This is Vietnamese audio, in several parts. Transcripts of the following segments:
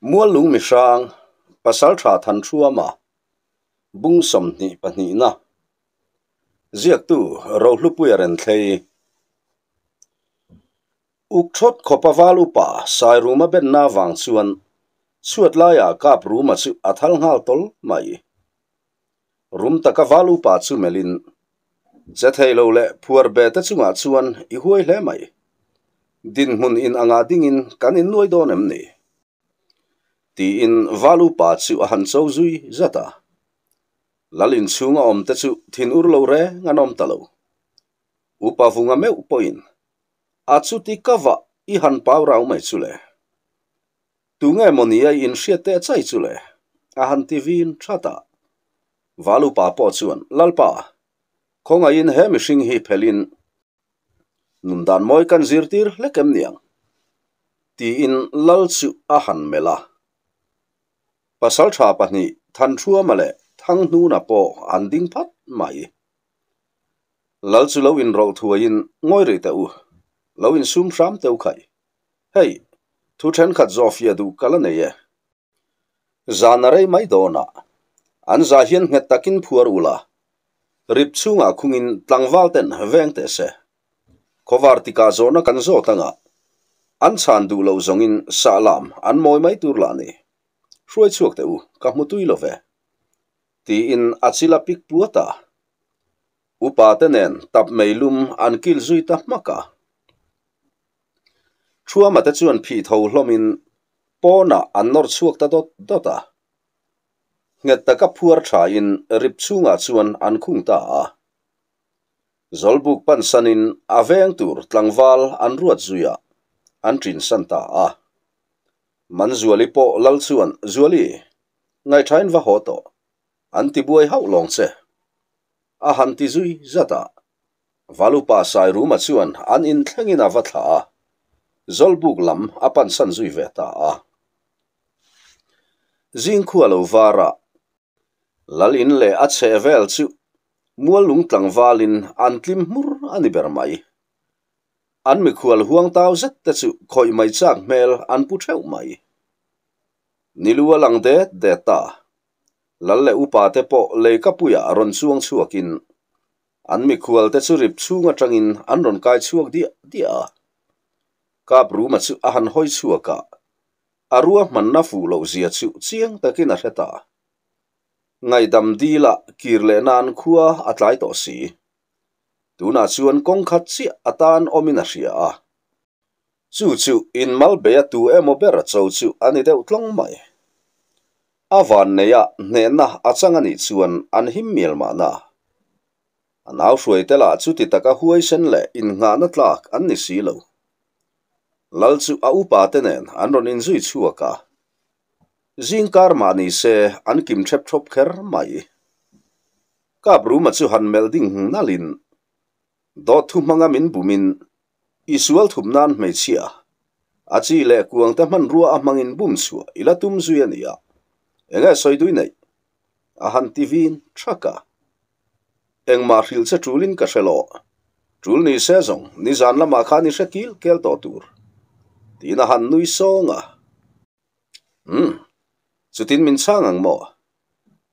mua lung mi shang pa sal tra than chua ma bung som ni pa ni na ziak tu ro hlu pu yaren thlei uk thot kho pa walu pa sai ru ma ben na wang chuan tol mai rum ta ka walu pa chu melin ja thei le phuar be ta chuwa chuan i huai le mai din mun in anga ding in kan in noi donem ni nem ti in valu pa chu a han chau zui zata lalin chunga om te chu thin ur lo re ngan om talo upa vunga me upoin achu ti kava i han pau rau mai chule tunga monia in shiate chai chule a han ti vin thata valu pa po chuan lalpa khonga in he mi sing hi phelin nun dan moi kan zirtir lekem niang ti in lal chu a han mela pasal tha pahnih than thua ma le thang hnu na po an ding phat mai lal chu lo in rol thua in ngoi re ta u in sum sham teu khai hey thu then khat zofia du kala ne ye zanarei mai dona an za hian nge takin phuar ula rip chunga khungin tlangwal ten veng te se khovar tika zona kan zo tanga an chan du lo zongin salam an moi mai tur la ni ruai chuak te u ka hmu tui lo về thì in achila pik puata upa tenen tap meilum an kil zui ta maka chua ma te chuan phi min hlomin pona an nor chuak ta dot ta nghe ta ka phuar tha in rip chunga chuan an khung ta à zolbuk pan sanin aveng tur tlangwal an ruat zuya an trin san ta a มันจัวลิโปลัลชวนจัวลีไงทายนว่าหัวโตอันที่บวยเฮาลองเสอาหันที่จุยจัตตาวาลูปาสายรู้มาชวนอันอินทั้งอินาวัฏาจอลบุกลำอปันสันจุยเวตาจิงขัวลวาระลลินเลอัดเซเวลชิมุลลุงตังวาลินอันทิมมุรอันดิเบรไม an mi khual huang tau zet te chu khoi mai chak mel an pu theu mai ni lua lang de de ta lal le upa te po le ka puya ron chuang chuakin an mi khual te chu rip chunga tangin an ron kai chuak dia dia kap ru ma chu a han hoi chuaka arua man na fu lo zia chu chiang takin a heta ngai dam di la kir le nan khua atlai to si tuna chuan kong khat chi atan omina ria a chu chu in mal be ya tu emo ber chau chu ani de utlong mai avan ne ya ne na achanga ni chuan an him mel ma na anaw shwei te la chu ti taka huai sen le in nga na tlak an ni si lo lal chu a u pa te nen an ron in zui chu ka zing kar ma ni se an kim thep thop kher mai ka bru ma chu han melding na lin do thu manga min bumin isual thum nan me chia achi le kuang ta man ruwa amangin bum su ila tum zu ya ni ya enga soi du nei a han tivin traka eng ma ril se trulin ka shelo trul ni se zong ni zan la ma kha ni shakil kel to tur tina han nui songa hm chutin min sang ang mo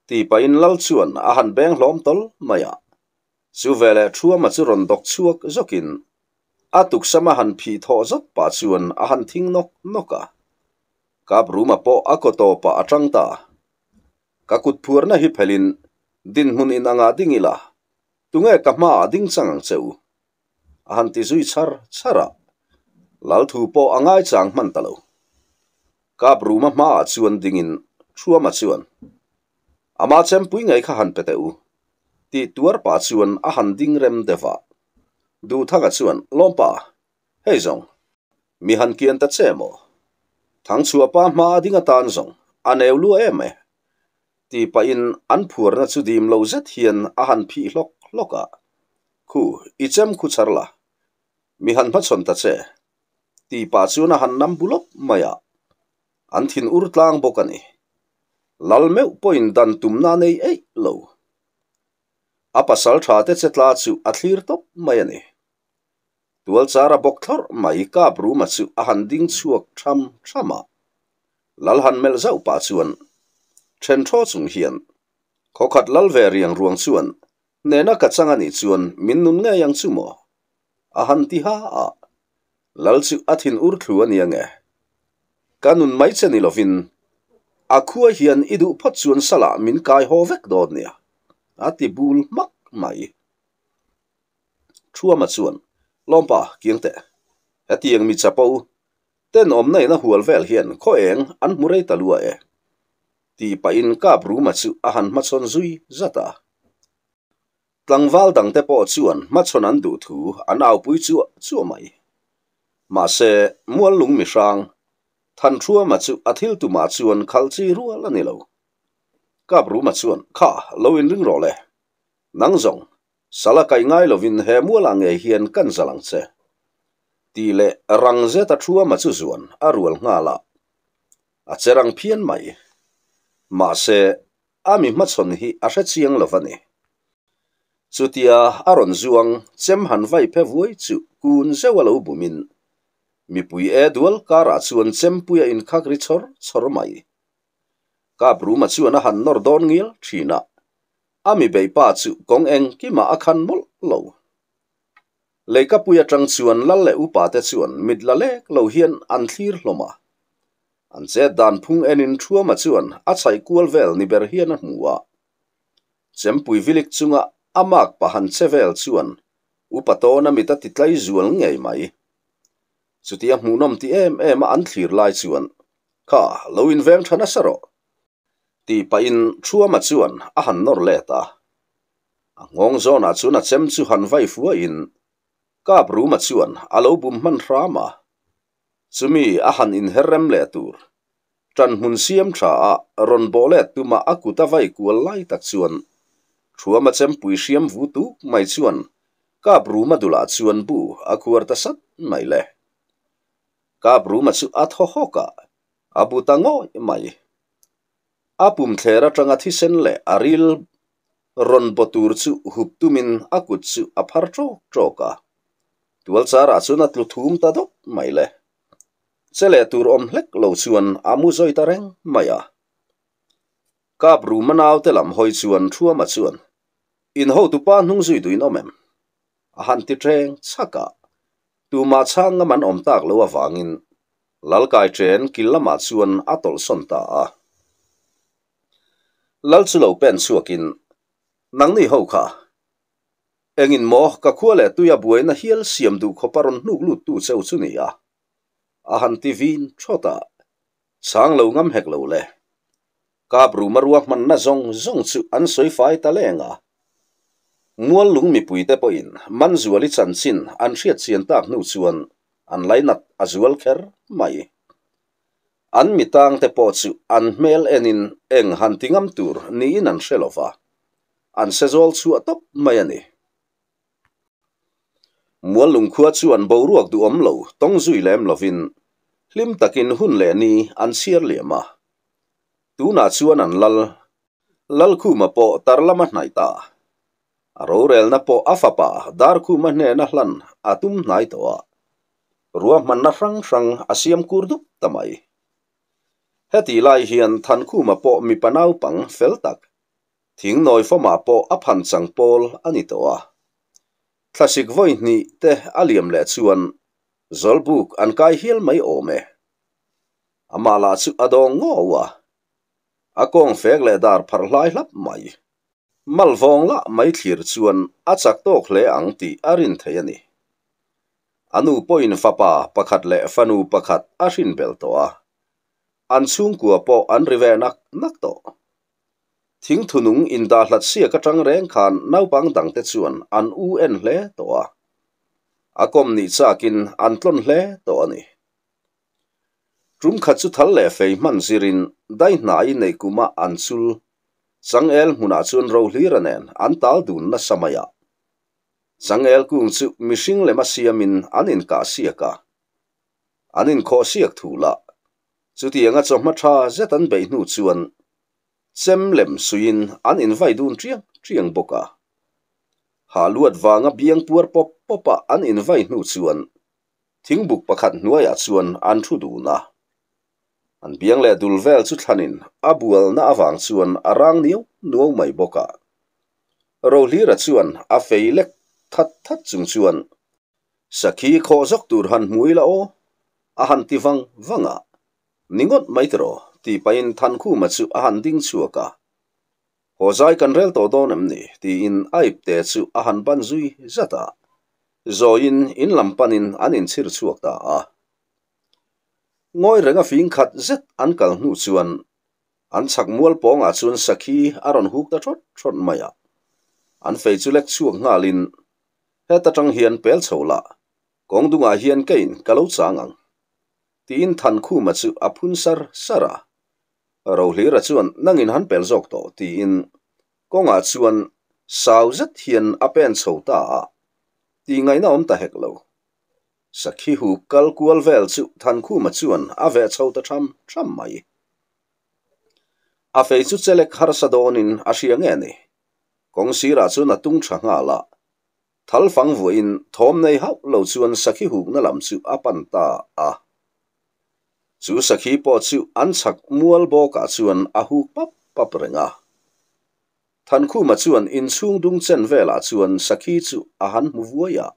ti pa in lal chuan a han beng hlom tol maya su vele thua ma chu ron dok chuak zokin a tuk sama han phi tho zot pa chuan a han thing nok noka kap ruma po akoto pa atangta kakut phurna hi phelin din hun in anga dingila tunge kama ding chang cheu a han ti zui char chara à. lal thu po angai chang man talo kap ruma ma chuan dingin thua ma chuan ama chem pui ngai kha han peteu ti tuar pa chuan a han ding rem dewa du thaga chuan lompa hei zong mi han kian ta chemo thang chua pa ma dinga tan zong aneu lu em e ti pa in an phur na chu dim lo zet hian a han phi hlok hloka khu ichem khu charla mi han ma chon ta che ti pa chuan a han nam bulop maya an thin ur tlang bokani lalmeu poin dan tumna nei ei lo a pasal tha te che tla chu a thlir top mai ani tual chara bok thor mai ka bru ma chu a han ding chuak tham thama lal han mel zau pa chuan then tho chung hian khokhat lal ve riang ruang chuan nena ka changa ni chuan min nun nge yang chu mo a han ti ha a lal chu athin ur thlu ani ange kanun mai chani lovin a khua hian idu phot chuan sala min kai ho vek dod nia a ti bul mak mai chua ma chuan lompa kiang te atiang mi chapo ten om nei na hual vel hian kho eng an murei talua e ti pa in kap ru ma chu a han ma chon zui zata tlangwal dang te po chuan ma chon an du thu an au pui chu chu mai ma se mual lung mi sang than thua ma chu athil tu ma chuan khalchi rual ani lo kabru ma chuan kha loin ling role nang zong sala kai ngai lovin he mu la nge hian kan zalang che ti le rang je ta thua ma chu zuan a rual nga la a cherang phian mai ma se a mi ma chon hi a she chiang lo ni chutia a ron zuang chem han vai phe vui chu kun se walo bumin mi pui e dual ka ra chuan chem puya in khak ri chor chor mai ka bru ma chu na han nor don ngil thina ami bei pa chu kong eng ki ma akhan mol lo leika puya tang chuan lal le upa te chuan mid la lek lo hian an thlir hloma an che dan phung enin thua ma chuan a chai kual vel ni ber hian a hmuwa chempui vilik chunga amak pahan chevel chuan upatona mita titlai zual ngei mai chutia hmunom ti em em an thlir lai chuan kha loin veng thana saro ti pa in chuama chuan a han nor le ta a ngong zona chuna chem chu han vai fu in kap ru ma chuan alo bum man rama chumi a han in herrem le tur tran hun siam tha a ron bolet tuma akuta vai kual lai tak chuan chuama chem pui siam vu tu mai chuan kap ru ma dula chuan bu akuar ta sat mai le kap ru ma chu a tho hoka abu tango mai a pum thler atanga thi sen le aril ron botur chu hup tumin akut chu a phar tro tro ka tual chara chuna tlu thum ta dok mai le chele tur om hlek lo chuan amu zoi tareng maya kap ru manaw te lam hoi chuan thua ma chuan in ho tu pa hnung zui duin omem a han ti treng chaka tu ma chang man om tak lo awangin lalkai tren kilama chuan atol son ta a lal chu lo pen chuakin nang ni ho kha engin mo ka khuale tuya buaina hial siam du khoparon nu lu tu cheu chu ni a a han ti vin chota sang lo ngam hek lo le ka bru marwa man na zong zong chu an soi fai ta lenga mual lung mi puite poin man zuali chanchin an hriat chian tak nu chuan an lainat azual kher mai an mitang te pochu an mel enin eng hantingam tur niin an shelova an sezol chu atop mai ani mual khua chu an boruak du omlo tong zui lem lovin hlim takin hun le ni an siar lema na chu an lal lal khu ma po tarlama nai ta aro rel na po afapa dar khu ma ne na hlan atum hnai towa ruwa man na rang rang asiam kurdu tamai heti lai hian than khu ma po mi panau pang fel tak thing noi fo ma po a phan chang pol ani to wa classic voi ni te aliam le chuan zol book an kai hil mai ome ama la chu adong ngo wa a kong fek le dar phar lai lap mai malvong la mai thir chuan a chak le ang ti arin thayani anu point fapa pakhat le fanu pakhat a rin ansung ku apo an river nak nak to thing thunung in da hlat sia ka tang reng khan nau pang dang te chuan an u en hle to a akom ni cha kin an tlon hle to ani trum kha chu thal le fei man sirin dai nai nei kuma ansul sang el huna chun ro hli an tal dun na samaya sang el kung chu le ma siamin an in ka ka chu ti anga chawma tha zet an bei nu chuan chem lem suin an invite dun triang triang boka ha luat wanga biang puar pop popa an invite nu chuan thingbuk pakhat nuaia chuan an thu du na an biang le dul vel chu thlanin abual na awang chuan arang niu nuo mai boka ro hlir a chuan a feilek that that chung chuan sakhi kho zok tur han muila o a han ti wang wanga ningot maitro ti pain than khu ma chu a han ding chuaka ho zai kan rel to don am ni ti in aip te chu a han ban zui zata zo in in lam panin an in chir chuak ta a ngoi renga fing khat zet an kal nu chuan an chak mual ponga chuan sakhi aron huk ta thot thot maya an fei chu lek chuak ngalin heta tang hian pel chola kong dunga hian kein kalo changang tiin tan khu ma chu apun sar sara ro le ra chuan nangin han pel jok to tiin konga chuan sau zat hian apen cho ta ti ngai na om ta hek lo sakhi hu kal kual vel chu than khu ma chuan a ve cho ta tram tram mai a fe ra chu na e. tung la thal fang vuin thom lo chuan sakhi hu na apan ta c u s a k po c h an c a k mual bo ka c h u n a hu pap a e n g a t a n k u ma c h u n in chung dung chen v l a c h u n sakhi chu a han mu vo ya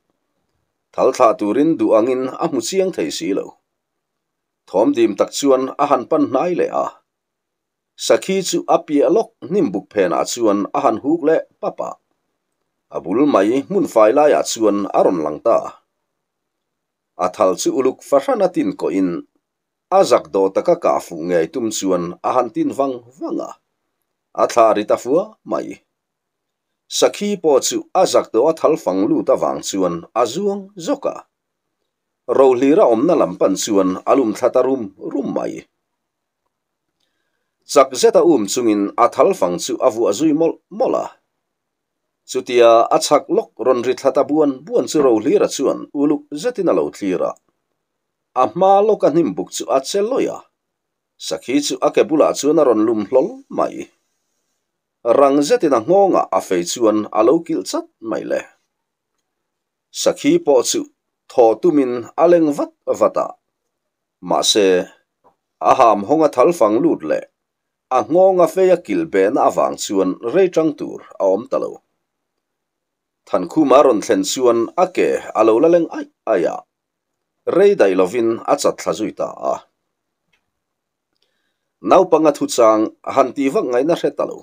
thal tha tu rin du ang in a mu chiang t h i si lo thom dim tak c h u n a han p n a i le a s a k i c h a pi a lok n i buk p h a c h u n a han huk le papa a b mai mun fai la a u n a ron lang ta a thal chu l u k a r a n a t i n ko i azak do taka ka fu ngay tum suan a han tin wang vâng, wanga vâng a tha ri fu mai sakhi po chu azak do a thal fang lu ta vang suan azuang zoka ro hli ra omna lampan suan alum thatarum rum mai chak zeta um chungin a thal fang chu avu azui mol mola chutia achak lok ron ri thata buan buan chu ro hli ra chuan uluk zetina lau thli ra a mālo ka nimbuk tu a te loia. Saki tu a ke bula tu na ron lum lol mai. Rang zeti na ngonga a fei an alo kil kiltat mai le. Saki po tu tō tumin aleng vat vata. Ma se a ham honga fang lūt le. A ngonga fei a kilbe na avang tuan rei trang tūr a om talau. Tan kumaron tlen tuan a ke a lau laleng ai aya. ai reiday lovin a chat thla ta a naupanga thu chang han ti vak ngai na hreta lo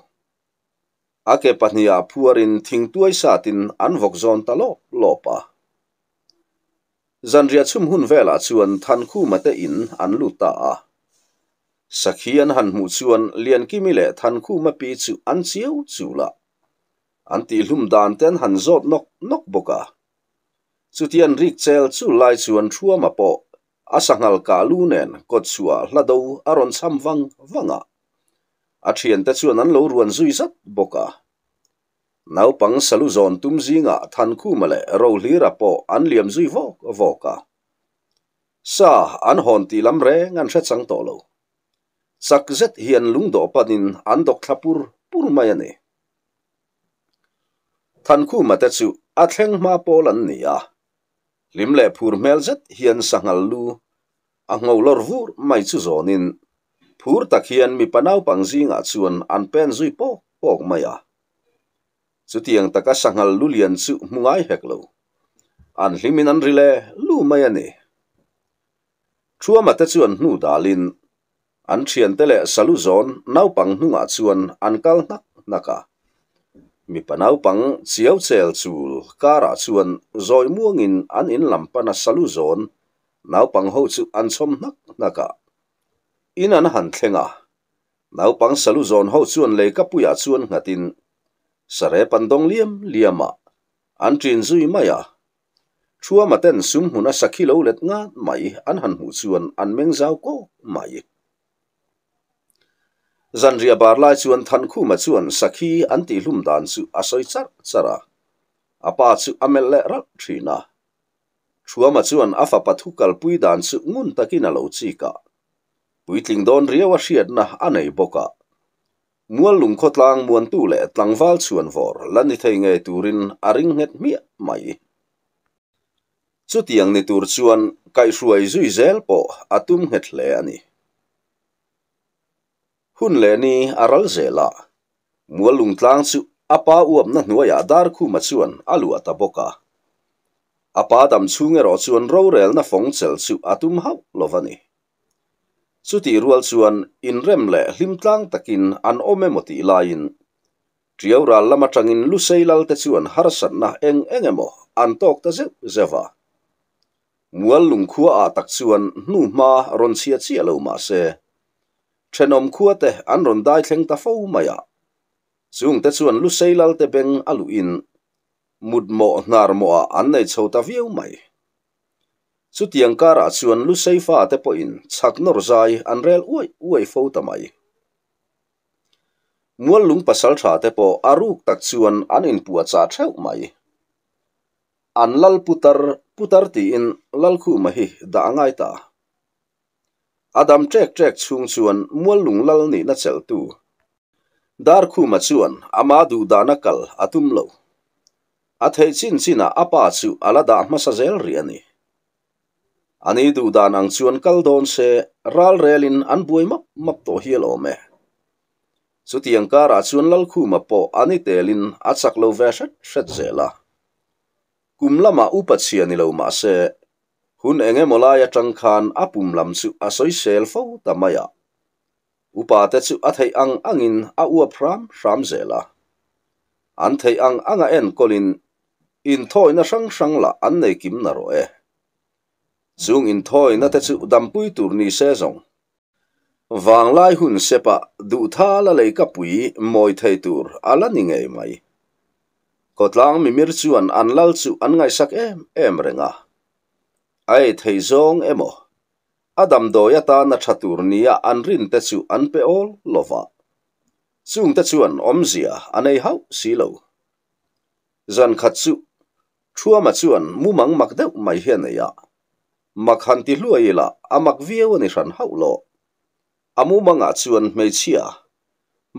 ake pahnia phuarin thing tuai sa tin an vok zon ta lo lopa zanria chum hun vela chuan than khu mate in an lu ta a sakhian han mu chuan lian kimi le than khu ma pi chu an chiu chu la an ti hlum dan ten han zot nok nok boka chutian rik chel chu lai chuan thuam a pawh a sangal ka lu nen kot chua hlado a ron sam wang wanga a thian te chuan an lo ruan zui zat boka naupang salu zon tum zinga than khu male ro hlir a pawh an liam zui vok voka sa an hon ti lam re ngan hre chang to lo chak zet hian lung do panin an dok thlapur pur mai ani than khu ma te chu a thleng ma pawl an ni a lim le phur mel zet hian sangal lu a ngau lor vur mai chu zonin phur tak hian mi panau pangzinga chuan an pen zui po pok maya chu tiang taka sangal lu lian chu mungai hek lo an limin an rile lu mai ani thua ma te chuan hnu dalin an thian tele salu zon nau pang hnunga chuan an kal nak naka mi panau pang chiao chel chul kara chuan zoi muangin an in lampana salu zon nau pang ho chu an chom nak naka in an han thlenga nau pang salu zon ho chuan le ka puya chuan ngatin sare pandong liam liama an trin zui maya chua maten sum huna sakhi lo let nga mai an han hu chuan an meng zau ko mai zanria bar lai chuan than khuma chuan sakhi an ti hlum dan chu a soi char chara apa chu amel le ral thina thuama chuan afa pathu kal pui dan chu ngun takin alo chi ka puitling don riawa hriat na anei boka mual lung khotlang muan tu le tlangwal chuan vor lani thei nge turin aring het mi mai chu tiang ni tur chuan kai hruai zui zel po atum het le ani hun le ni aral zela apa uam na hnuaiah dar khu ma chuan alu boka apa dam chhung ero chuan ro na fong chel chu atum hau lovani chuti rual chuan in rem le hlim takin an ome moti lain triora lama tangin lu seilal te chuan harasan na eng engemo an tok ta zeu mual lung a tak chuan hnu ma ron chia chia ma se thenom khua te an ron dai thleng ta fo maya chung te chuan lu seilal te beng alu in mut mo hnar mo a an nei chhota viu mai chu tiang kara chuan lu seifa te po in chak nor zai an rel uai uai fo ta mai mual lung pasal tha te po aruk tak chuan an in pua cha theu mai an lal putar putar ti in lal khu ma hi da angai ta Adam Jack Jack chung chuan mual lung lal ni na chel tu. Dar khu ma chuan ama du da na kal atum lo. A thai chin chin a apa chu ala da ma sa zel ri ani. Ani du da nang chuan kal don se ral relin an buoy mak mak to hiel o me. Su tiang ka ra chuan lal khu ma po ani te lin a chak lo vashat shat zela. Kum lama upa chia ni lo ma se hun enge molaya tangkhan apum lam su asoi sel fo tamaya upate chu athei ang angin a u phram ram zela an thei ang anga en kolin in thoi na sang sang la an nei kim na ro e chung in thoi na te chu dampui tur ni se zong wang lai hun sepa du tha la lei ka pui moi thei tur ala ni ngei mai kotlang mi mir chu an an lal chu an ngai sak em em renga ai thấy thei em emo adam doya ta na thatur nia an rin te chu an peol ol lova chung te chu an om zia anei hau si lo zan khat chu chua ma chu an mu mang mak deuh mai hian ya mak han ti hluai la amak viau ni ran hau lo amu manga chuan mei chia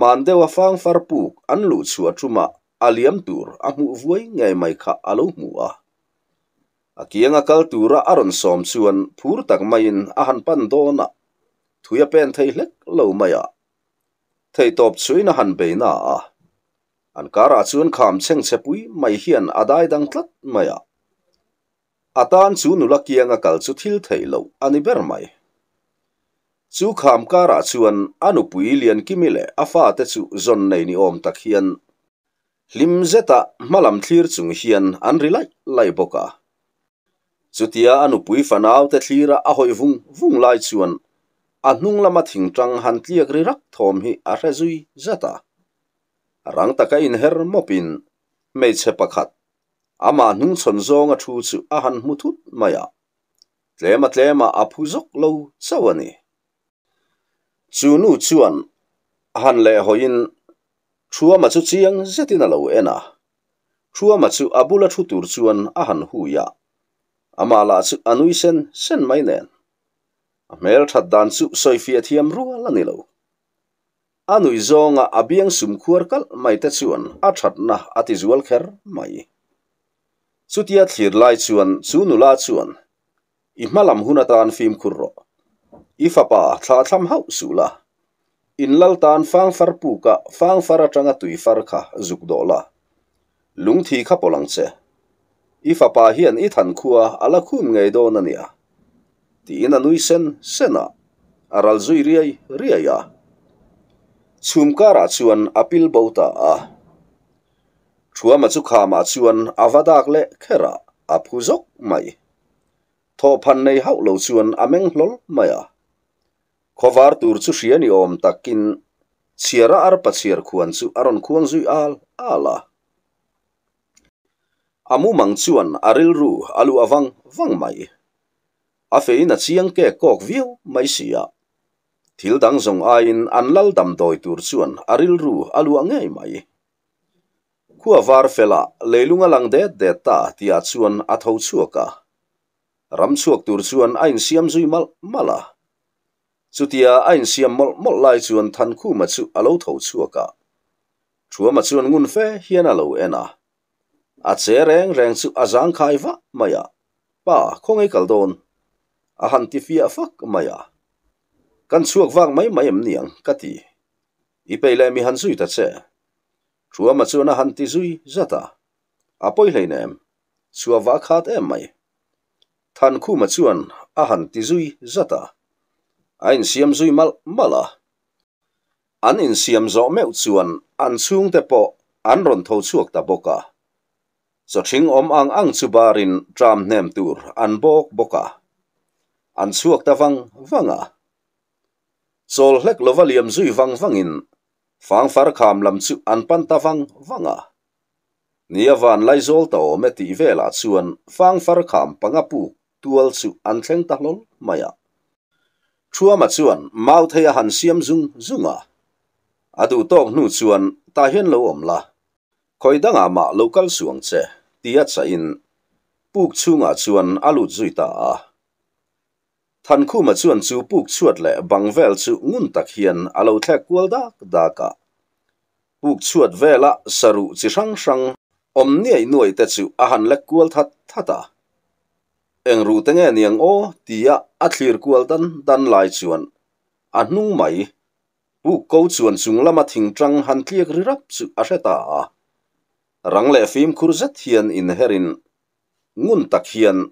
man phang fang farpuk an lu chu ma aliam tur a mu vui ngai mai kha alo mu a akienga kaltura aron som suan pur tak mayin ahan pan dona thuya pen thai lek lo maya thai top chuin han beina a an kara chun kham cheng chepui mai hian adai dang tlat maya atan chu nu lakianga kal chu thil thai lo ani ber mai chu kham kara chuan anupui lian kimile afa te chu zon malam thlir chung hian an rilai lai chutia anupui fanau te thlira a hoivung vung lai chuan a hnung lama thingtang han tliak ri rak thawm hi a rezui zata rang taka in her mopin meiche pakhat ama hnung chon zawng a thu chu a han mu thut maya tlema tlema a phu zok lo chawani chu nu chuan han le hoin thua ma chu chiang zetin a lo ena thua ma chu abula thu tur chuan a han hu ya ama la chu anui sen sen mai len mer tha dan chu soi fi athiam ru ala ni lo anui zonga abiang sum khuar kal mai ta chuan a that na ati zual kher mai chutia thlir lai chuan chu nu la chuan i malam hunatan fim khurro ifapa thla tham hau sula in lal tan fang far pu ka fang far atanga tui far i fa ba hian i than khua ala khun ngei do na nia ti ina nui sen sena aral zui riai riai ya chum kara chuan apil bota a chua ma chu kha ma chuan avadak le khera aphu jok mai tho phan nei hau lo chuan ameng hlol maya khowar tur chu shiani om takin chiera ar pa chier khuan chu aron khuang zui al ala amu mang chuan aril ru alu avang vang mai a fe na chiang ke kok viu mai sia thil dang zong ain an lal dam doi tur chuan aril ru alu angai mai khua var fela leilunga lang det de ta tia chuan a tho chuaka ram chuak tur chuan ain siam zui mal mala chutia ain siam mol mol lai chuan than khu ma chu alo tho chuaka chua ma chuan ngun fe hian alo ena a che reng reng chu a zang khai va maya pa khongai kal don a han ti fia fak maya kan chuak wang mai mai em niang kati i peile mi han zui ta che chua ma chu na han ti zui zata a poi lein em chua wa khat em mai than khu ma chuan a han ti zui zata ein siam zui mal mala an in siam zo meu chuan an chung te po an ron tho chuak ta boka so thing om ang ang chubarin tram hnem tur an bok boka an suak ta vang wanga sol hlek lovaliam zui vang wangin fang far kham lam chu an pan ta wang wanga nia van lai zol ta o me ti vela chuan fang far kham panga pu tual chu an thleng ta lol maya chua ma chuan mau thaya han siam zung zunga adu tok nu chuan ta hian lo om la khoi danga ma local suang che tia chain puk chunga chuan alu zuita a than khuma chuan chu puk chuat le bangvel chu ngun tak hian alo thek kual dak daka puk chuat vela saru chi hrang hrang om nei noi te chu a han lek kual that thata eng ru te nge niang o tia a thlir kual dan dan lai chuan a hnung mai puk ko chuan chung lama thing tang han tliak ri rap chu a hreta a rangle fim kurzat hian in herin ngun tak hian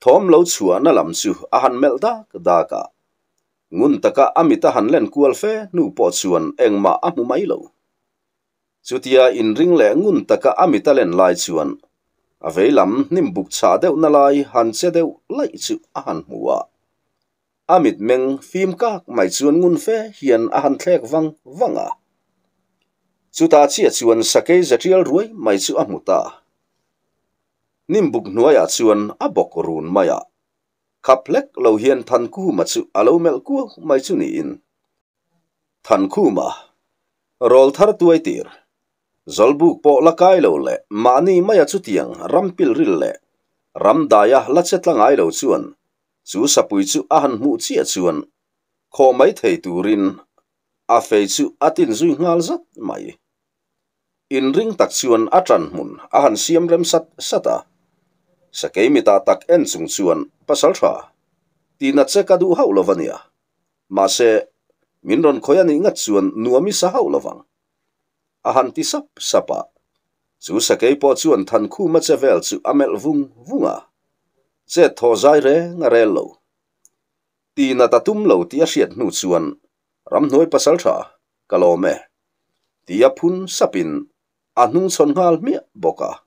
thom lo chu an lam chu a han mel da da ka ngun taka amita han len kual fe nu po chuan engma a mu mai lo chutia in ring le ngun taka amita len lai chuan a veilam nim buk cha deuh na lai han che deuh lai chu a han muwa amit meng fim ka mai chuan ngun fe hian a han thlek wang wanga ta chi a chuan sakei zatrial ruai mai chu a muta nimbuk hnuaiah chuan a bawk run maia khaplek lo hian than khu ma chu alo mel ku mai chu ni in than khu ma rol thar tuai tir zolbuk po lakai lo le mani maya chu tiang pil ril le ram daya la chetlangai lo chuan chu sapui chu a han mu chi a chuan kho mai thei turin a fei chu atin zui ngal zat mai in ring tak chuan a tran mun a han siam rem sat sata sa ke mi ta tak en chung chuan pasal tha ti na che ka du hau lovania ma se min ron khoya ni nga chuan nuami sa hau lovang a han ti sap sapa chu sa ke po chuan than khu ma che vel chu amel vung vunga che tho zai re nga re lo ti na ta tum lo ti a hriat nu chuan ram noi pasal tha kalome tia phun sapin anung son ngal mi boka.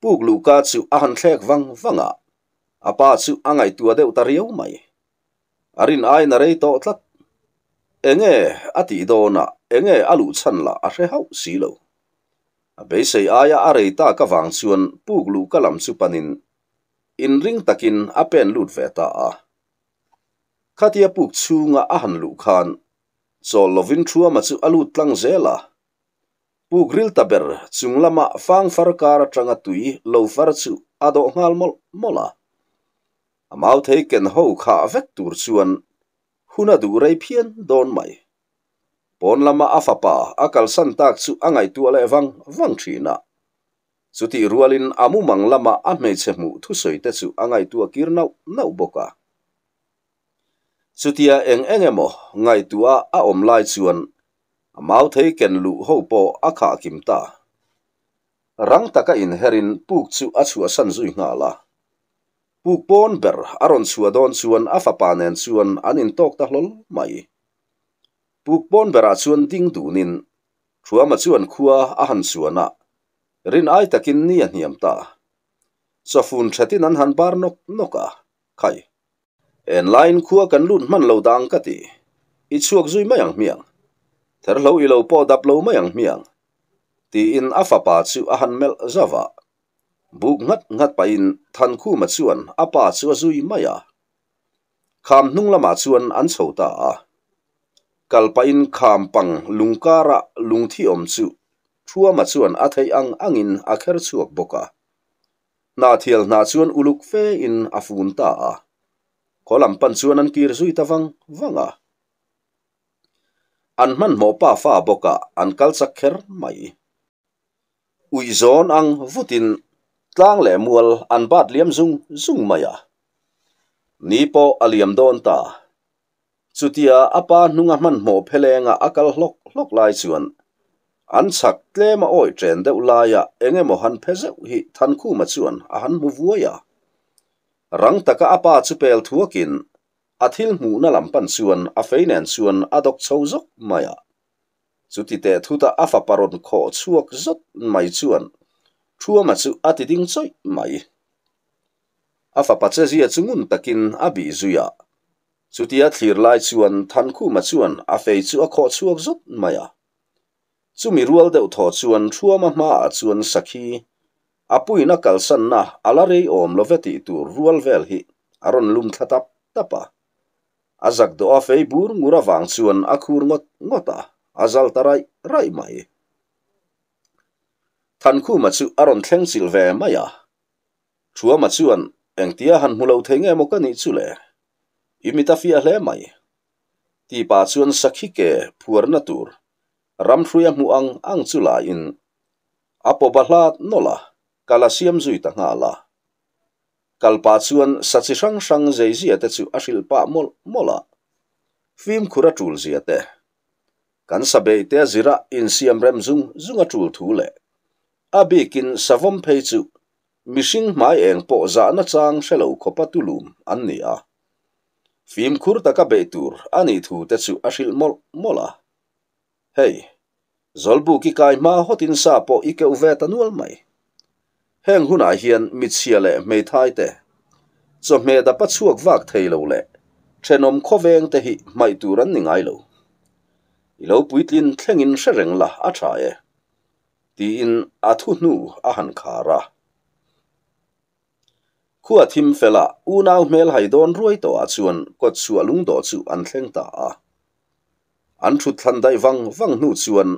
Puk luka chu ahan thek vang vanga, apa chu angay tua de utariyaw mai. Arin ay na rey to tlat. Enge ati do na enge alu chan la ahre hau silo. Beisei aya arey ta ka vang chuan puk luka lam chu panin. In ring takin apen lut veta a. Katia puk chu nga ahan lukaan. Zol lovin chua ma chu alu tlang zela. grill taber chunglama fang far kar atanga tui lo far chu ado ngal mol mola amau thei ken ho kha vek tur chuan huna du rei phian don mai pon lama afapa akal san tak chu angai tu le wang wang thina chuti rualin amu mang lama ame me che mu thu soi te chu angai tu kir nau nau boka chutia eng engemo ngai tua a om lai chuan mauthei kenlu hopo akha kimta rang taka in herin puk chu achua san zui nga la puk pon ber aron chua don chuan afa panen chuan anin tok ta hlol mai puk pon ber a chuan ding du nin thua ma chuan khua a han chuana rin ai takin ni an hiam ta chafun thatin an han bar nok noka khai en line khua kan lun man lo dang kati i zui mayang miang thar lo i lo po dap lo mayang miang ti in afa pa chu a han mel zawa bu ngat ngat pa in than khu ma chuan a pa chu a zui maya kham nung lama chuan an chho ta a kal pa in kham pang lungkara lungthi om chu thua ma ang angin a kher chuak boka uluk fe in afun ta a kolam pan chuan anman mopa fa boka ankal sakher mai ui zon ang vutin tlang le mual an bat liam zung zung maya ni po aliam don ta chutia apa nunga man mo phelenga akal lok lok lai chuan an chak tle ma oi tren de ulaya mo han pheze hi than khu ma chuan a han mu vuya rang taka apa chupel athil mu na lampan suan a feinen suan adok chho zok maya ah. chuti te thuta afa paron kho chuak zot mai chuan thuama chu ati ding choi mai afa pache zia chungun takin abi zuya ah. chutia thlir lai chuan than khu ma chuan a fei chu a kho chuak zot maya ah. chumi rual deuh thaw chua thuama hma a chuan sakhi apuina kalsan na alarei om loveti tu rual vel hi aron lum thatap tapa azak do a fei bur ngura wang chuan a khur ngot ngota azal tarai rai mai than khu ma chu aron thleng sil ve maya chua ma chuan engtia han mulo thenge mo ka ni chu le imita fia hle mai ti pa chuan sakhi ke phuar na tur ram thruya mu ang ang chula in apo bahlat nola kalasiam zui ta nga la kalpa chuan sachi sang sang zai zia te chu ashil pa mol mola film khura chul zia te kan sabe te zira in siam rem zung zunga chul thu le abi kin savom phe chu mishing mai eng po za na chang shelo khopa tulum an ni a mola hey zolbu ki kai ma po ike uve ta heng hunah hian mi chhia leh hmeihlai te chawhmeh da pachuak vak thei lo leh thenom khawveng te hi mai tur an ni ngai lo i lo puitlin thlengin hre la a tha e tiin a thu hnu a han kha ra khua thim fela u nau hmel hai don ruai to a chuan kot chu alung do chu an thleng ta a an thu thlan dai wang wang hnu chuan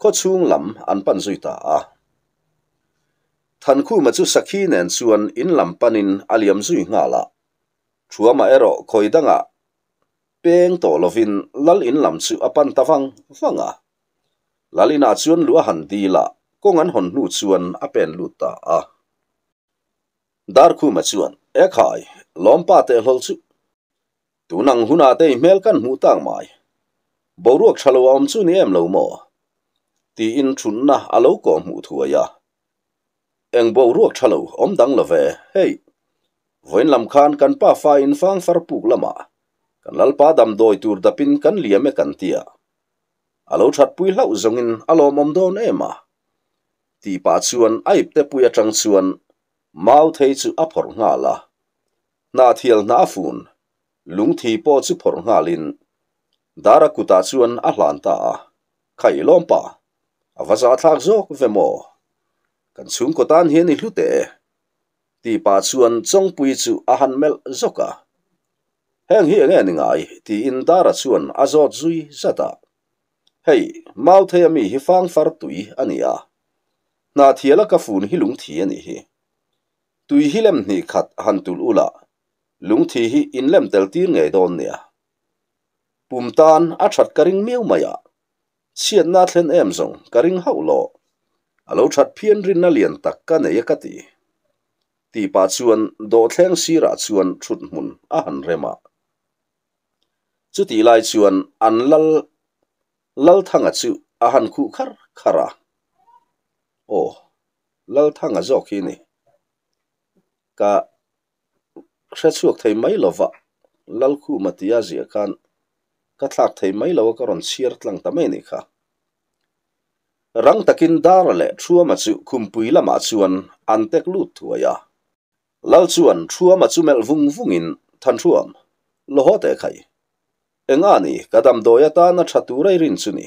kho chung lam an pan zui ta a ma machu sakhi nen chuan in lampanin aliam zui nga la chuwa ma ero khoidanga peng to lovin lal in lam chu apan tawang fanga lalina chuan lua han di la kong an hon nu chuan apen luta a dar khu ma chuan e khai lom pa te hol chu tunang huna te mel kan hu tang mai boruak thalo am chu ni em lo mo ti in chunna alo ko mu thuaya eng bo ruak chalo om dang lave hey voin lam khan kan pa fa fang sar puk kan lal pa dam kan lia me kan chat pui lau zong in alo e ma ti pa chuan ai te pui atang chuan mau thei chu a na thiel na fun lung thi po chu phor dara kuta chuan a hlan ta khai lom pa kan chung ko tan hi ni lute ti pa chuan chong pui chu a han mel zoka heng hi nge ni ngai ti in dara chuan a zot zui zata hei mau thai hi fang far tui ania na thiela ka hi lung thi ani hi tui khat han ula lung thi hi in lem tel tir nge pum tan a chat miu maya chien na thlen em haulo อาลูชัดเพียนรินนั่งเลียนตักกันในยักตีตีปัจจุบันโดแทงสีราชวนชุดมุนอาหารเรมาจุดที่ไล่ชวนอันลลลลทั้งอจูอาหารคู่คาร์คาราโอ้ลลทั้งอจอกินี่กะเชื่อชัวรที่ไม่ลวะลลคู่มาที่อาเซียนก็ทักที่ไม่ลวะก็รอนเชียร์ตั้งแต่ไม่นี่ค่ะ rang takin dar le thua ma chu khumpui lama chuan an tek lut thuaya lal chuan thua ma chu mel vung vungin than thuam lo ho te khai enga ni kadam doya ta na chatu rai rin chu ni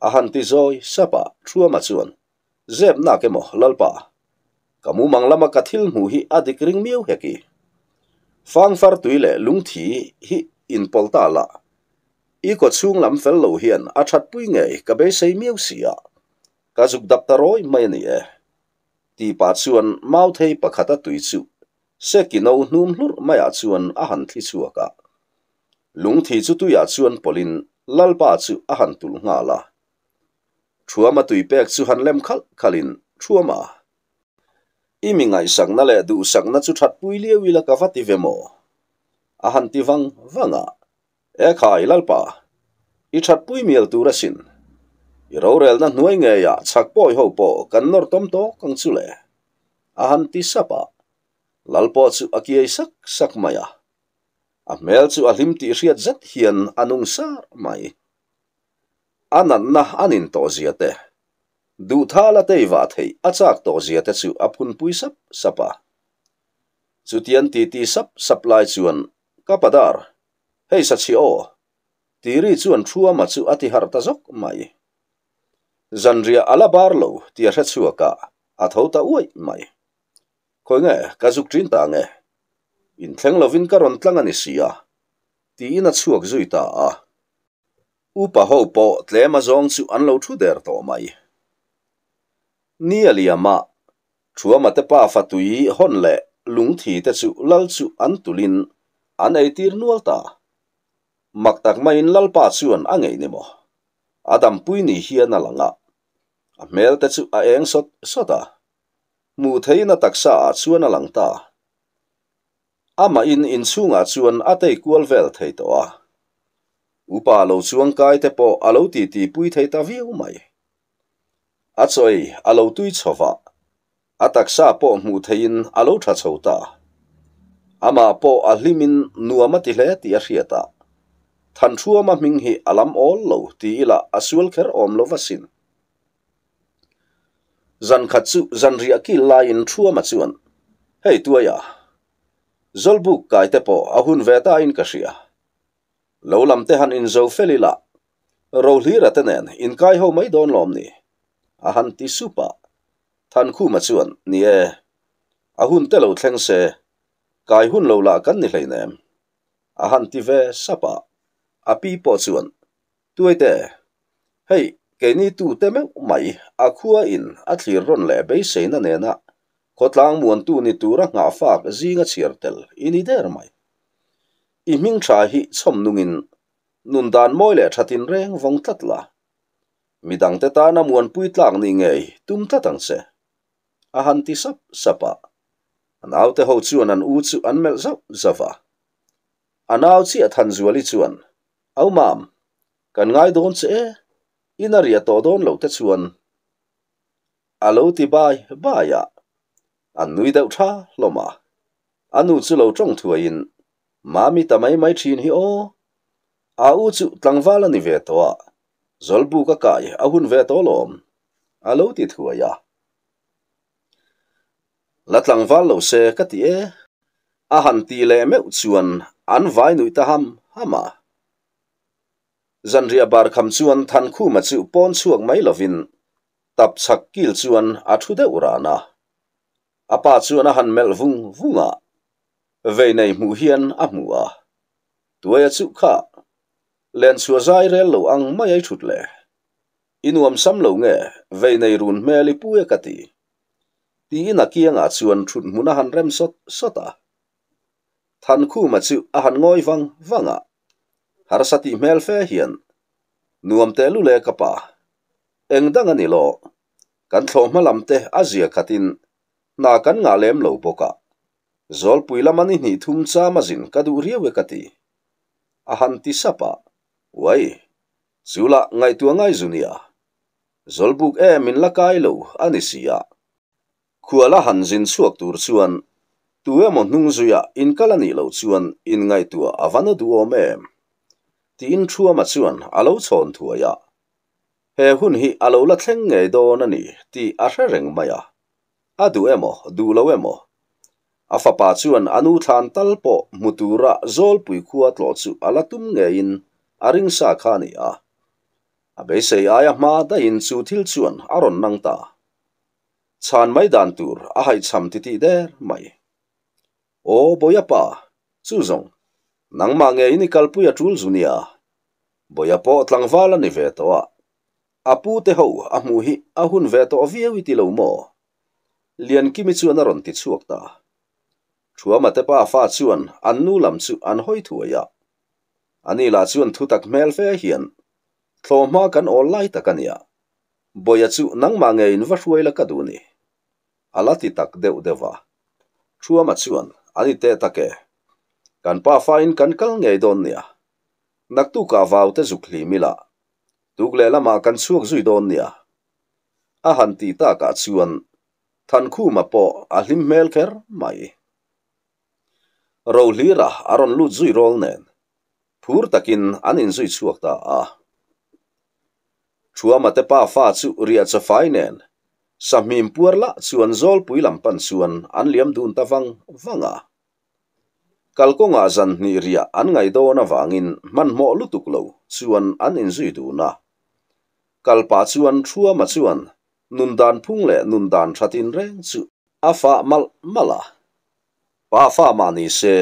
a han ti zoi sapa thua ma chuan zep na ke mo lalpa kamu manglama kathil mu hi adik ring miu heki fang far tuile lung thi hi in polta la i ko chung lam fel lo hian a that pui nge ka be sei miu si a ka zuk dap ta roi mai ni e ti pa chuan mau thei pa khata tui chu se ki no hnum hlur mai a chuan a han thi chu ka lung thi chu tu ya polin lal pa chu nga la chuwa ma tui pek chu han lem khal khalin chuwa ma imi ngai sang na du sang na chu that pui le wi la ka fa ti ve e khai lalpa i chat pui miel tu ra sin i ro rel na nuai nge ya chak poi ho po kan nor tom to kang chu le a han ti sapa lalpo chu akiai sak sak maya a mel chu a lim ti riat zat hian anung sar mai anan na anin to ziate du tha la te va thei a chak to ziate chu a phun pui sap sapa chu tian ti ti sap supply chuan kapadar hei sachi o tiri chuan chuwa ma chu ati har ta jok mai ria ala bar lo ti a chu ka a tho ta uai mai ko nge ka juk trin ta nge in thleng lovin ka ron tlang ani sia ti ina chuak zui ta a upa ho po tle ma zong chu an lo thu der to mai ni ali ama ma te pa fa tu i hon le lung thi te chu lal chu an tulin an ai tir nual ta maktak main lalpa chuan angay nimo. Adam pui ni hiya na langa. Amel te chu a eng sot sota. Mu thay na taksa a chuan alang ta. Ama in in chunga chuan atay kual vel thay toa. Upa alo chuan kai te po alo titi pui thay ta vi umay. Atsoy alo tui chofa. Atak sa po mu thayin alo tra Ama po alimin nuwa matile tiya hiya than thuama ming hi alam all lo ti ila asual kher om lo vasin zan khachu zan ri aki lain thuama chuan hei tuaya zolbuk kai te po ahun veta in kashia lo lam te han in zo felila ro hli raten in kai ho mai don lom ni ahan ti supa than khu ma chuan ni e ahun te lo thleng se kai hun lo la kan ni hleinem ahan ti ve sapa api po chuan. Tuay hei, kei ni tu temek mai a kua in a tli ron le bay say na ne na. Kotlaang muan tu ni tu ra nga faak zi nga chir tel in der mai. I ming cha hi nungin, nundan moile moi reng vong tat Midang te ta na muan pui tlaang ni ngay tum tatang se. Ahanti sap sapa. Anaw te ho chuan an u chu an mel zau zava. Anaw chi at han zuali chuan. Áo mạm, cần ngay đón sẽ, ina rìa tổ đón lâu tết xuân. À lâu thì bài, bài ạ. Anh nuôi đậu cha, lò mà. Anh nuôi chú lâu trong thừa in. Má mi ta mấy mấy chín hi ô. À u chú tăng vã là nì về tổ ạ. Giọl bù cả cải, à hun về tổ lòm. À lâu thì thừa ạ. Là tăng vã lâu xe cắt tía. À hẳn tì lè mẹo Xuân, anh vãi nuôi ta hăm, hăm ạ. À. zanria bar kham chuan than khu ma chu pon chuak mai lovin tap chak kil chuan a thu de urana apa chuan a han mel vung vunga ve nei mu hian a mu a tuaya chu kha len chu zai rel lo ang mai ai thut le inuam sam lo nge ve nei run meli puya kati ti ina kianga chuan thut muna han rem sot sota than khu ma chu a han ngoi wang wanga harasati melfe hian nuam te kapa engdang ani lo kan thlo hmalam azia khatin na kan nga lem lo boka zol puila mani ni thum cha mazin kadu ria kati Ahanti sapa wai zula ngai tu ngai zunia zolbuk e min lakai lo anisia khuala zin suak tur chuan tuwe mo hnung zuya in kalani lo chuan in ngai tu avana duome tin chua ma chuan alo chon thua ya he hun hi alo la theng ngei do na ni ti a sha reng ma ya a du emo du lo emo a fa pa chuan anu than tal po mutura zol pui khuwa tlo chu ala tum ngei in a ring sa kha ni a a be se ya ya ma da in chu thil aron nang chan mai dan tur cham ti der mai o boya pa zong nang ma nge ini kalpu ya chul zunia bo ya po tlang vala ni ve to apu te ho a mu hi a hun ve to vi wi ti lo mo lian ki mi chuan ron ti chuak ta chua ma te pa fa chuan an lam chu an hoi thu ya ani la chuan thu tak mel fe hian tho ma kan olai ta kan ya bo ya chu nang ma nge in va shuai la ka du ni ala ti tak deu dewa chua chuan ani te ta kan pa fain kan kal ngay donnia. Nak tu ka vau te zuk mila. Tuk le lama kan suak zui donnia. Ahan ti ta ka tsuan. Tan ku ma po ahlim melker mai. Rau lira aron lu zui rol nen. Pur takin anin zui suak ta a. Chua ma te pa fa tsu uria tsa fainen. Samim puar la tsuan zol pui lampan tsuan an liam dun ta vang vanga kalkong azan ni ria an ngay daw na vangin man mo lutuk law suwan an in zuidu na. Kalpa suwan chua ma suwan, nundan pungle nundan chatin re su afa mal mala. Pa fa ma ni se,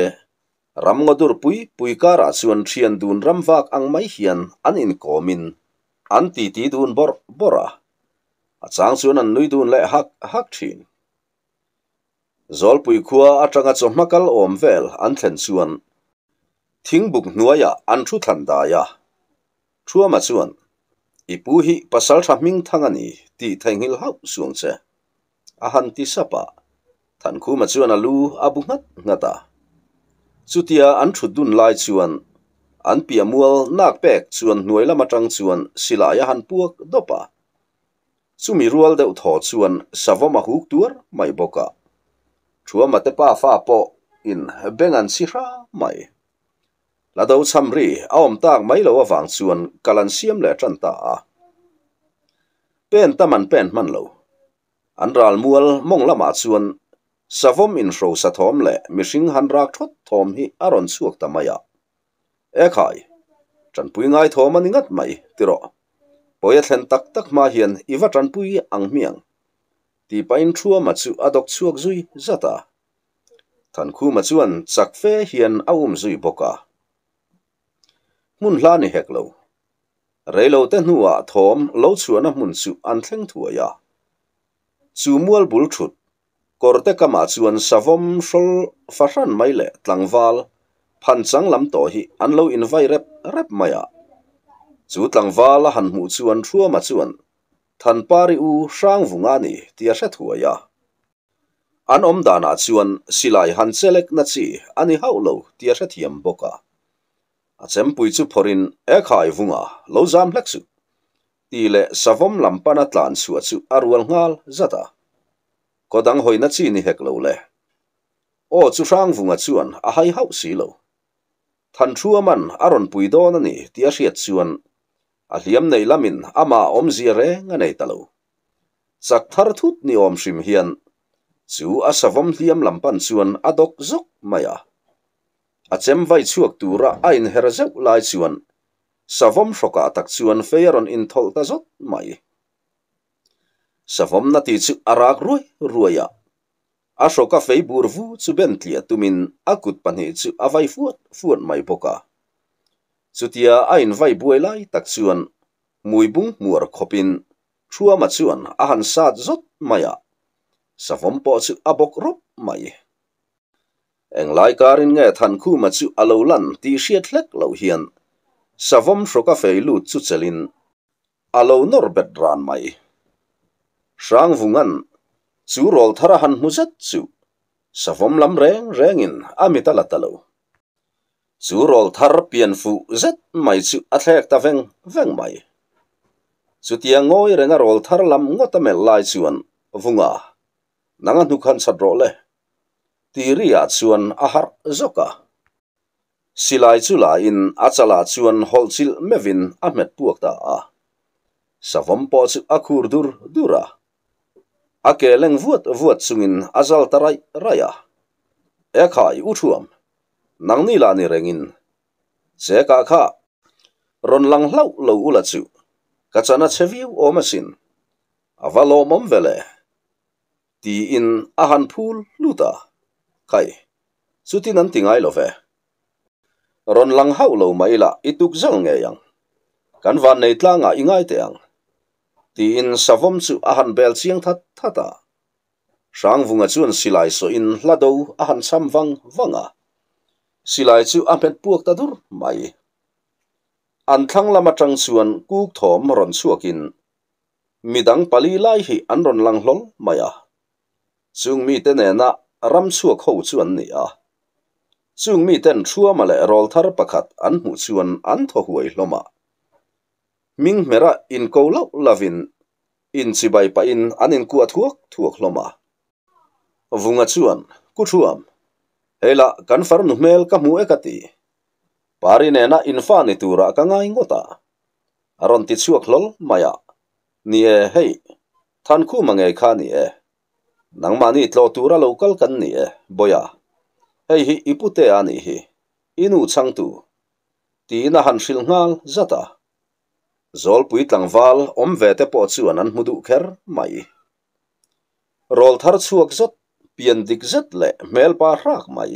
ram ngadur pui pui kara suwan chien dun ram vak ang may hiyan an in komin. Anti ti dun bor bora. At sang suwan an nuy dun le hak hak chin soll pui kua atanga zo makal om vel anten suan. Ting buk nua ya anchu tanda ya. Chua ma suan. I buhi basal cha ming tangani di tengil hau suan se. Ahan di sapa. Tan ku ma suan alu abu ngat ngata. Zutia anchu dun lai suan. An pia mual nak pek suan nuay lama chang suan sila ya han buak dopa. Sumi rual de utho suan savo mahuk duar mai boka. ชัวมาเตป้าฟ้าปออินเบงันซิราไม่แล้วดูซชัมรีเอาอมตากไม่เลวฟังส่วนกาลันเซียมและจันตาเป็นตามันเป็นมันเลวอันรัลมัวลมงละมาส่วนสวมอินโรสะทอมและมิชิงฮันรักทดทอมฮีอรอนสวกตามายาเอใครจันปุยง่ายทอมันงัดไม่ติรอปอยเทนตักตักมาเหียนอีวัาจันปุยอังเมียง ti pain thua mà chu adok chuak zui zata than khu mà chuan chak fe hian aum zui boka mun hla ni hek lo reilo te nuwa thom lo chuana mun chu an thleng thua ya chu mual bul thut korte kama chuan savom shol fashan mai le tlangwal phan chang lam to hi an lo invai rep rep maya chu tlangwal han mu chuan thua ma chuan tan pari u sang vu ngani ti a set hua ya. An om da na chuan silai han selek na chi ani hau lo ti a set hiam boka. A chem pui chu porin e er khai vu nga lo zam lek su. Ti le savom lam pana tlan su a chu arwal ngal zata. Ko dang hoi na chi ni hek lo le. O chu sang vu nga chuan a hai hau si lo. Tan chua man aron pui do na ni ti a set chuan a này nei mình ama om zire re này nei talo chak thar thut ni om shim hian chu a savom hliam lampan chuan adok zok maya a chem vai chuak tura a in hera zeu lai chuan savom hroka atak suan feiron in thol ta zot mai savom nati ti arak ruai ruaya a shoka fei burvu vu chu ben tlia akut pan hi chu avai fuat fuat mai poka chutia a in vai buai lai tak chuan muibung muar khopin thua ma chuan a han sat zot maya savom po chu abok rop mai eng lai karin nge than khu ma chu alo lan ti hriat hlek lo hian savom hroka feilu chu chelin alo nor bet ran mai sang vungan chu rol thara han mu zat chu savom lam reng rengin amitala talo zu roll thar pien fu zet mai zu athek ta veng veng mai zu ti ngoi renga roll thar lam ngota me lai chuan vunga nanga nu khan sa drole ti ria chuan a har zoka silai chula in achala chuan hol chil mevin a met puak ta a savom po chu akur dur dura ake leng vuat vuat sungin azal tarai raya ekhai uthuam nangni lani rengin. Zhe ka ka, ron lang lau lau ula ju, kachana cheviu oma xin, ava lo mom vele. Di in ahan pul luta, kai, zu di nanti ngai lo ve. Ron lang hau lau ma ila ituk zal nge yang, kan va nei tla nga ingai te yang. Di in savom zu ahan bel ziang tat tata. Shang vunga juan silai so in ladou ahan sam vang vanga. สิไลจูอันเป็นพวกตัดรูไม่อันทั้งลำมจังส่วนกู้ถมรอนสัวกินมีดังปลีไลฮีอันรอนลังหลงไม่อะจึงมีแต่เนน่ารำสัวเข้าส่วนนี่ยอะจึงมีแต่ชัวมาเลยรอลทาร์ประกาศอันหูส่วนอันทหวยลมะมิงเมระอินโกลาลาวินอินสิบายไปอินอันอินกวดทวกทวกลมะวงเงาส่วนกูชัว hela kan far nu mel ka mu ekati pari na infa ni tura ka nga ingota aron ti lol maya ni e, hei than khu mangai kha ni e nang ma ni tlo tura local kan ni e boya hei hi ipute ani hi inu chang tu ti na han shil ngal zata zol puit tlang wal om vete po chuan an mudu ker mai rol thar chuak zot pian dik zet le mel pa rak mai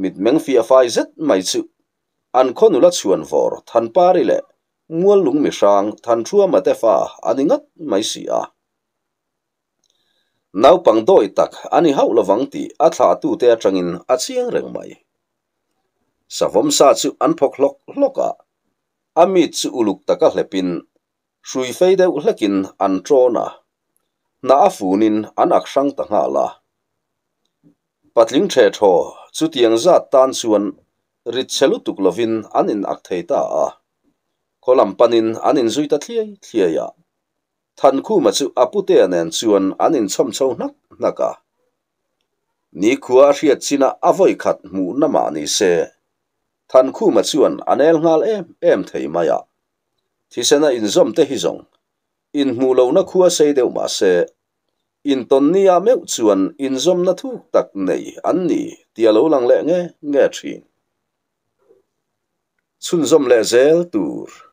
mit meng fi afai zet mai chu an khonu la chuan vor than pari le mual lung mi sang than chua ma te fa ani ngat mai si a nau pang doi tak ani hau la wang ti a tha tu te changin a chiang reng mai savom sa chu an phok lok loka ami chu uluk taka hlepin hrui fei deuh hlekin an trona na afunin an aksang ta nga la patling the tho chu tiang za tan chuan ri lovin an in ak thei ta a kolam panin ma chu apu te anen chuan nak naka ni khuwa hria china avoi khat mu se than ma chuan anel ngal em em thei ma ya in zom te hi in mu lo na khuwa se in ton nia meu chuan in zom na thuk tak nei an ni tia lo lang le nge nge thin chun zom le zel tur